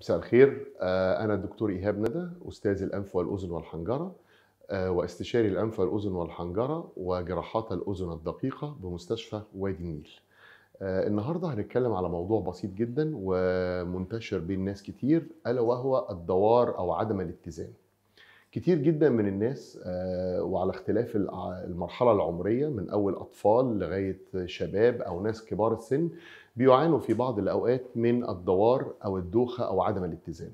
مساء الخير آه، أنا الدكتور إيهاب ندى أستاذ الأنف والأذن والحنجرة آه، واستشاري الأنف والأذن والحنجرة وجراحات الأذن الدقيقة بمستشفى وادي النيل آه، النهاردة هنتكلم على موضوع بسيط جدا ومنتشر بين ناس كتير ألا وهو الدوار أو عدم الاتزان كتير جدا من الناس آه، وعلى اختلاف المرحله العمريه من اول اطفال لغايه شباب او ناس كبار السن بيعانوا في بعض الاوقات من الدوار او الدوخه او عدم الاتزان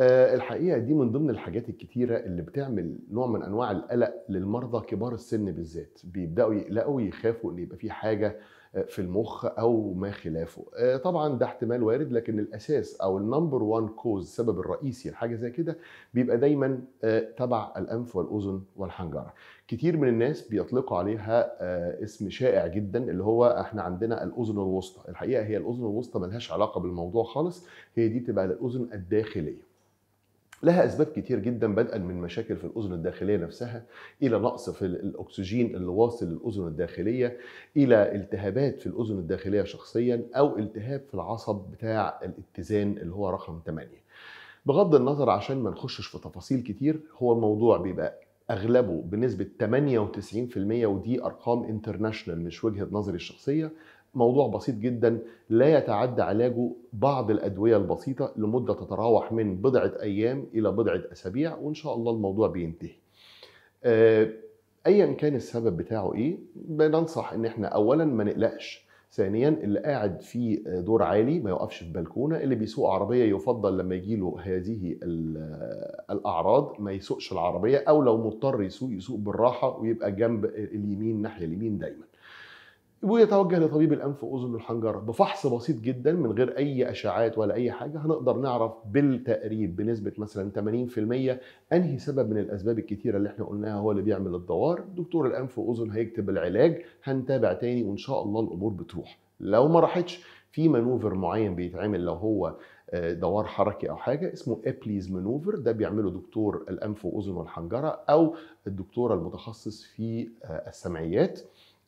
آه، الحقيقه دي من ضمن الحاجات الكتيره اللي بتعمل نوع من انواع القلق للمرضى كبار السن بالذات بيبداوا يقلقوا ويخافوا ان يبقى في حاجه آه، في المخ او ما خلافه آه، طبعا ده احتمال وارد لكن الاساس او النمبر 1 كوز السبب الرئيسي لحاجه زي كده بيبقى دايما تبع الانف والاذن والحنجره كتير من الناس بيطلقوا عليها اسم شائع جدا اللي هو احنا عندنا الاذن الوسطى الحقيقه هي الاذن الوسطى ملهاش علاقه بالموضوع خالص هي دي بتبقى الاذن الداخليه لها اسباب كتير جدا بدءا من مشاكل في الاذن الداخليه نفسها الى نقص في الاكسجين اللي واصل للاذن الداخليه الى التهابات في الاذن الداخليه شخصيا او التهاب في العصب بتاع الاتزان اللي هو رقم 8 بغض النظر عشان ما نخشش في تفاصيل كتير هو الموضوع بيبقى اغلبه بنسبه 98% ودي ارقام انترناشونال مش وجهه نظري الشخصيه موضوع بسيط جدا لا يتعدى علاجه بعض الادويه البسيطه لمده تتراوح من بضعه ايام الى بضعه اسابيع وان شاء الله الموضوع بينتهي. آه، ايا كان السبب بتاعه ايه بننصح ان احنا اولا ما نقلقش ثانيا اللي قاعد في دور عالي ما يوقفش في بلكونه اللي بيسوق عربيه يفضل لما يجي له هذه آه، الاعراض ما يسوقش العربيه او لو مضطر يسوق يسوق بالراحه ويبقى جنب اليمين ناحيه اليمين دايما ويتوجه لطبيب الانف واذن الحنجره بفحص بسيط جدا من غير اي اشاعات ولا اي حاجه هنقدر نعرف بالتقريب بنسبه مثلا 80% انهي سبب من الاسباب الكتيره اللي احنا قلناها هو اللي بيعمل الدوار دكتور الانف واذن هيكتب العلاج هنتابع تاني وان شاء الله الامور بتروح لو ما راحتش في مانوفر معين بيتعمل لو هو آه، دوار حركي او حاجه اسمه ابليز مانوفر ده بيعمله دكتور الانف واذن والحنجره او الدكتور المتخصص في آه، السمعيات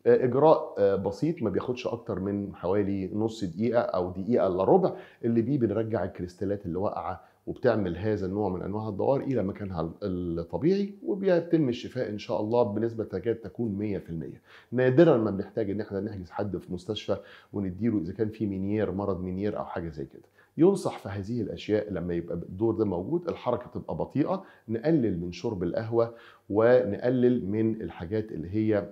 آه، اجراء آه، بسيط ما بياخدش اكتر من حوالي نص دقيقه او دقيقه الا ربع اللي بيه بنرجع الكريستالات اللي واقعه وبتعمل هذا النوع من انواع الدوار الى مكانها الطبيعي وبيتم الشفاء ان شاء الله بنسبه تكاد تكون 100% نادرا ما بنحتاج ان احنا نحجز حد في مستشفى ونديله اذا كان في منير مرض منير او حاجه زي كده ينصح في هذه الاشياء لما يبقى الدور ده موجود الحركه تبقى بطيئه نقلل من شرب القهوه ونقلل من الحاجات اللي هي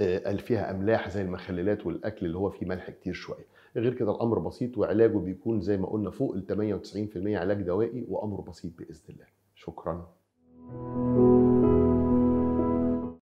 آه، قال فيها املاح زي المخللات والاكل اللي هو فيه ملح كتير شويه غير كده الامر بسيط وعلاجه بيكون زي ما قلنا فوق ال 98% علاج دوائي وامر بسيط باذن الله شكرا thank you